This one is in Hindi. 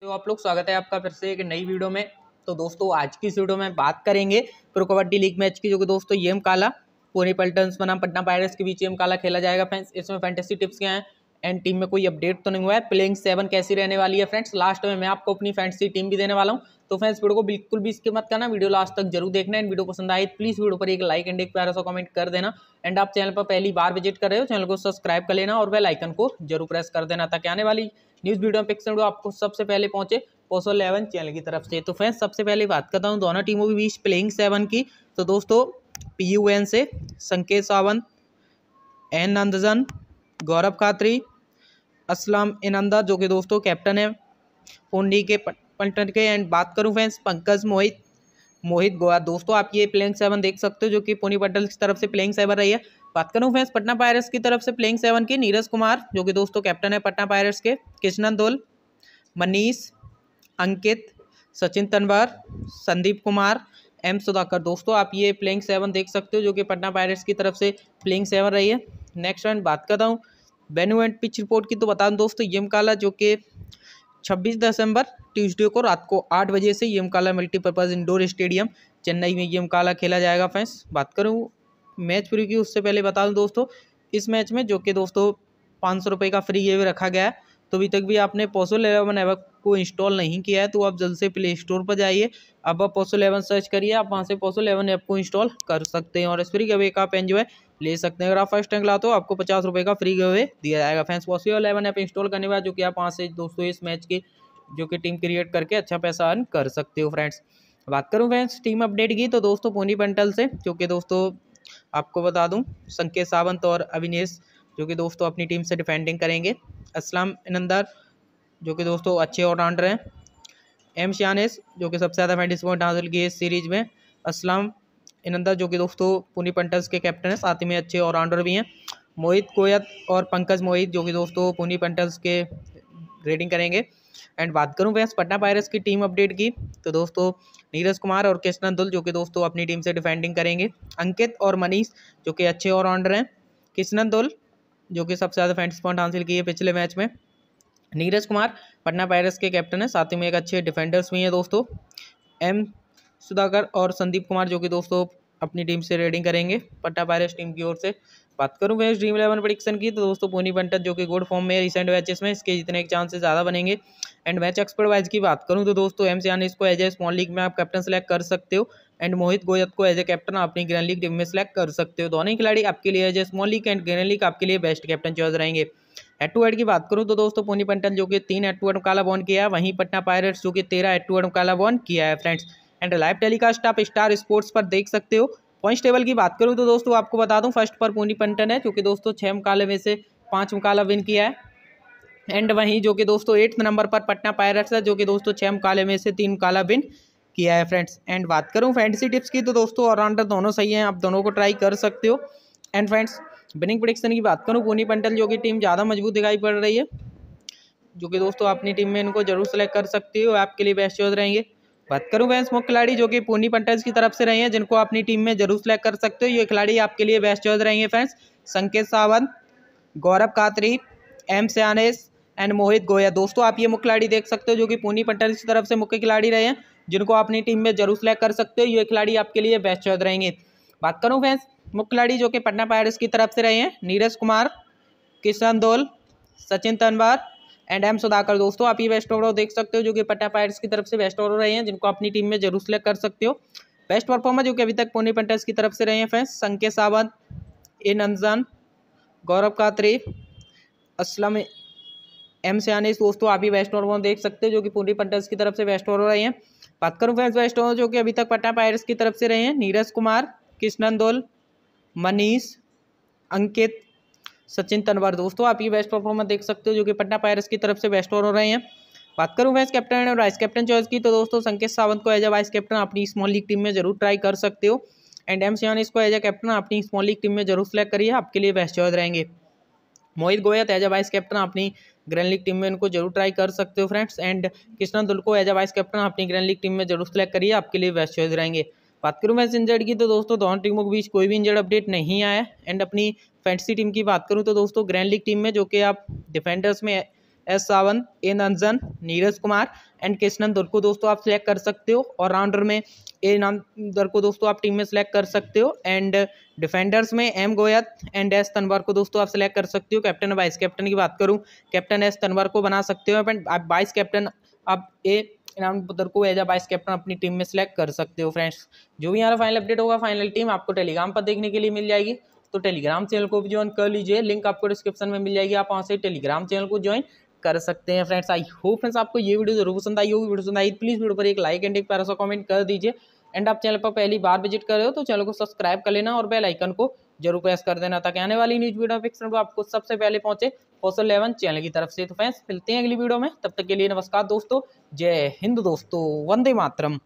तो आप लोग स्वागत है आपका फिर से एक नई वीडियो में तो दोस्तों आज की इस वीडियो में बात करेंगे प्रो कबड्डी लीग मैच की जो कि दोस्तों येम काला पुणे पल्टन्स बनाम पटना पायरेट्स के बीच येम काला खेला जाएगा फैंस इसमें फैंटेसी टिप्स क्या हैं एंड टीम में कोई अपडेट तो नहीं हुआ है प्लेइंग सेवन कैसी रहने वाली है फ्रेंड्स लास्ट में मैं आपको अपनी की टीम भी देने वाला हूँ तो फ्रेंड्स वीडियो को बिल्कुल भी इसके मत करना वीडियो लास्ट तक जरूर देखना एंड वीडियो पसंद आए प्लीज़ वीडियो पर एक लाइक एंड एक प्यारा सा कमेंट कर देना एंड आप चैनल पर पहली बार विजिट कर रहे हो चैनल को सब्सक्राइब कर लेना और बेल आइकन को जरूर प्रेस कर देना ताकि आने वाली न्यूज़ वीडियो में पिक्सल आपको सबसे पहले पहुंचे पोसो इलेवन चैनल की तरफ से तो फ्रेंड्स सबसे पहले बात करता हूँ दोनों टीमों के बीच प्लेइंग सेवन की तो दोस्तों पी से संकेत सावंत एन नंदजन गौरव खात्री असलम इनंदा जो कि दोस्तों कैप्टन है फोनडी के पल्टन के एंड बात करूँ फ्रेंड्स पंकज मोहित मोहित गोवा दोस्तों आप ये प्लेइंग सेवन देख सकते हो जो कि पुनी पटल की तरफ से प्लेइंग सेवन रही है बात करूं फैंस पटना पायरेट्स की तरफ से प्लेइंग सेवन की नीरज कुमार जो कि दोस्तों कैप्टन है पटना पायरेट्स के कृष्णन दोल मनीष अंकित सचिन तनवर संदीप कुमार एम सुधाकर दोस्तों आप ये प्लेइंग सेवन देख सकते हो जो कि पटना पायरेट्स की तरफ से प्लेइंग सेवन रही है नेक्स्ट वन बात करता हूँ वेन्यू एंड पिच रिपोर्ट की तो बता दूँ दोस्तों यमकाला जो कि 26 दिसंबर ट्यूसडे को रात को आठ बजे से यमकाला मल्टीपर्पज़ इंडोर स्टेडियम चेन्नई में यमकाला खेला जाएगा फैंस बात करूँ मैच फ्री की उससे पहले बता दूँ दोस्तों इस मैच में जो कि दोस्तों पाँच सौ रुपये का फ्री गेव रखा गया है तो अभी तक भी आपने पोसो एलेवन ऐप को इंस्टॉल नहीं किया है तो आप जल्द से प्ले स्टोर पर जाइए अब आप पोसो एलेवन सर्च करिए आप वहाँ से पोसो एलेवन ऐप को इंस्टॉल कर सकते हैं और इस फ्री गेव का पेन जो है ले सकते हैं अगर आप फर्स्ट टैंक ला तो आपको पचास रुपये का फ्री गिवे दिया जाएगा फैंस वॉसी अलेवन ऐप इंस्टॉल करने बाद जो कि आप पाँच से दोस्तों इस मैच की जो कि टीम क्रिएट करके अच्छा पैसा अर्न कर सकते हो फ्रेंड्स बात करूँ फ्रेंड्स टीम अपडेट की तो दोस्तों पोनी पंटल से जो कि दोस्तों आपको बता दूँ संकेत सावंत और अविनेश जो कि दोस्तों अपनी टीम से डिफेंडिंग करेंगे असलम इनंदर जो कि दोस्तों अच्छे ऑलराउंडर हैं एम शानेस जो कि सबसे ज़्यादा फैंटिस पॉइंट हासिल किए इस सीरीज़ में असलम इनंदा जो कि दोस्तों पुनी पंटर्स के कैप्टन हैं साथ ही में अच्छे ऑलराउंडर भी हैं मोहित कोयत और पंकज मोहित जो कि दोस्तों पुनी पंटर्स के रेडिंग करेंगे एंड बात करूं वैस पटना पायरस की टीम अपडेट की तो दोस्तों नीरज कुमार और कृष्णन दुल जो कि दोस्तों अपनी टीम से डिफेंडिंग करेंगे अंकित और मनीष जो कि अच्छे ऑलराउंडर हैं कृष्णन दुल जो कि सबसे ज़्यादा फैंटेसी पॉइंट हासिल किए पिछले मैच में नीरज कुमार पटना पायरस के कैप्टन हैं साथ ही में एक अच्छे डिफेंडर्स भी हैं दोस्तों एम सुधाकर और संदीप कुमार जो कि दोस्तों अपनी टीम से रेडिंग करेंगे पट्टा पायरेस टीम की ओर से बात करूँ मैं ड्रीम इलेवन प्रडिक्शन की तो दोस्तों पोनी बंटत जो कि गुड फॉर्म में रिसेंट मैचेस में इसके जितने के चांसेस ज़्यादा बनेंगे एंड मैच एक्सपर्ट वाइज की बात करूँ तो दोस्तों एम सियान इसको एज ए स्मॉल लीग में आप कैप्टन सेलेक्ट कर सकते हो एंड मोहित गोयत को एज ए कैप्टन अपनी ग्रैंड लीग टीम में सेलेक्ट कर सकते हो दोनों खिलाड़ी आपके लिए as a small league and grand league आपके लिए बेस्ट कैप्टन चॉइस रहेंगे हेड टू हेड की बात करूं तो दोस्तों पोनी पंटन तो जो कि तीन एट टू एड मुकाला बॉन किया है वहीं पटना पायरेट्स जो कि तेरह एट टू एड मुकाला बॉन किया है फ्रेंड्स एंड लाइव टेलीकास्ट आप स्टार स्पोर्ट्स पर देख सकते हो पॉइंट टेबल की बात करूँ तो दोस्तों आपको बता दूँ फर्स्ट पर पूनी पंटन है जो कि दोस्तों छः मुकाले में से पाँच मुकाला विन किया है एंड वहीं जो कि दोस्तों एट्थ नंबर पर पटना पायरेट्स है जो कि दोस्तों छः मुकाले में से तीन मुकाला विन किया है फ्रेंड्स एंड बात करूँ फैंटसी टिप्स की तो दोस्तों ऑलराउंडर दोनों सही हैं आप दोनों को ट्राई कर सकते हो एंड फ्रेंड्स बिनिंग प्रोडिक्शन की बात करूँ पूनी पंटल जो कि टीम ज़्यादा मजबूत दिखाई पड़ रही है जो कि दोस्तों अपनी टीम में इनको जरूर सेलेक्ट कर सकते हो आपके लिए बेस्ट चॉइस रहेंगे बात करूं गैस मुख्य खिलाड़ी जो कि पूनी पंटर्स की तरफ से रहे हैं जिनको अपनी टीम में जरूर सेलेक्ट कर सकते हो ये खिलाड़ी आपके लिए बेस्ट चॉइस रहेंगे फ्रेंड्स संकेत सावंत गौरव कातरी एम सयानेस एंड मोहित गोया दोस्तों आप ये मुख्य खिलाड़ी देख सकते हो जो कि पूनी पंटर्स की तरफ से मुख्य खिलाड़ी रहे हैं जिनको अपनी टीम में जरूर सेलेक्ट कर सकते हो ये खिलाड़ी आपके लिए बेस्ट चॉइस रहेंगे बात करूँ फ्रेंड्स मुख्य खिलाड़ी जो कि पटना पायरस की तरफ से रहे हैं नीरज कुमार किशन दोल सचिन तनवार एंड एम सुधाकर दोस्तों आप ये बेस्ट ओवर देख सकते हो जो कि पट्टा पायर्स की तरफ से बेस्ट ओवर रहे हैं जिनको अपनी टीम में जरूर सेलेक्ट कर सकते हो बेस्ट परफॉर्मर जो कि अभी तक पुणे पंटर्स की तरफ से रहे हैं फैंस संके सावंत ए नंजन गौरव कातरे असलम एम सियानिस दोस्तों आप ही वेस्ट ऑर्डर देख सकते हो जो कि पुणे पंटर्स की तरफ से वेस्ट ओवर रहे हैं बात करूँ फैंस वेस्ट ओवर जो कि अभी तक पटना पायरस की तरफ से रहे हैं नीरज कुमार कृष्णन दोल मनीष अंकित सचिन तनवर दोस्तों आप ये बेस्ट परफॉर्मर देख सकते हो जो कि पटना पायरस की तरफ से बेस्ट और हो रहे हैं बात करूँ वाइस कैप्टन और वाइस कैप्टन चॉइस की तो दोस्तों संकेत सावंत को एज अ वाइस कैप्टन अपनी स्मॉल लीग टीम में जरूर ट्राई कर सकते हो एंड एम सियान इसको एज ए कैप्टन अपनी स्मॉल लीग टीम में जरूर सेलेक्ट करिए आपके लिए बेस्ट चॉइस रहेंगे Mohit Goyat as a vice captain अपनी ग्रैंड लीग टीम में इनको जरूर ट्राई कर सकते हो फ्रेंड्स एंड कृष्णा दुल को एज अ वाइस कैप्टन अपनी ग्रैंड लीग टीम में जरूर सेलेक्ट करिए आपके लिए बेस्ट चॉइस रहेंगे बात करूँ मैच इंजर्ड की तो दोस्तों दोनों टीमों के बीच कोई भी इंजर्ड अपडेट नहीं आया एंड अपनी फैंटसी टीम की बात करूँ तो दोस्तों ग्रैंड लीग टीम में जो कि आप डिफेंडर्स में एस सावंत ए नंजन नीरज कुमार एंड कृष्णन दुर को दोस्तों आप सिलेक्ट कर सकते हो और राउंडर में ए नामदर को दोस्तों आप टीम में सेलेक्ट कर सकते हो एंड डिफेंडर्स में M Goyat and S Tanwar को दोस्तों आप सिलेक्ट कर सकते हो कैप्टन वाइस कैप्टन की बात करूँ कैप्टन एस तनवर को बना सकते हो एंड आप वाइस कैप्टन आप ए इनामदर को एज अ वाइस कैप्टन अपनी टीम में सेलेक्ट कर सकते हो फ्रेंड्स जो भी यहाँ फाइनल अपडेट होगा फाइनल टीम आपको टेलीग्राम पर देखने के लिए मिल जाएगी तो टेलीग्राम चैनल को भी ज्वाइन कर लीजिए लिंक आपको डिस्क्रिप्शन में मिल जाएगी आप वहाँ से टेलीग्राम चैनल को ज्वाइन कर सकते हैं फ्रेंड्स आई होप फ्रेंड्स आपको ये वीडियो जरूर पसंद आई होगी वीडियो पसंद आई प्लीज़ वीडियो पर एक लाइक एंड एक प्यारा सा कमेंट कर दीजिए एंड आप चैनल पर पहली बार विजिट कर रहे हो तो चैनल को सब्सक्राइब कर लेना और बेल आइकन को जरूर प्रेस कर देना ताकि आने वाली न्यूज वीडियो फिक्सन को आपको सबसे पहले पहुंचे फोसल इलेवन चैनल की तरफ से तो फ्रेंड्स मिलते हैं अगली वीडियो में तब तक के लिए नमस्कार दोस्तों जय हिंद दोस्तों वंदे मातरम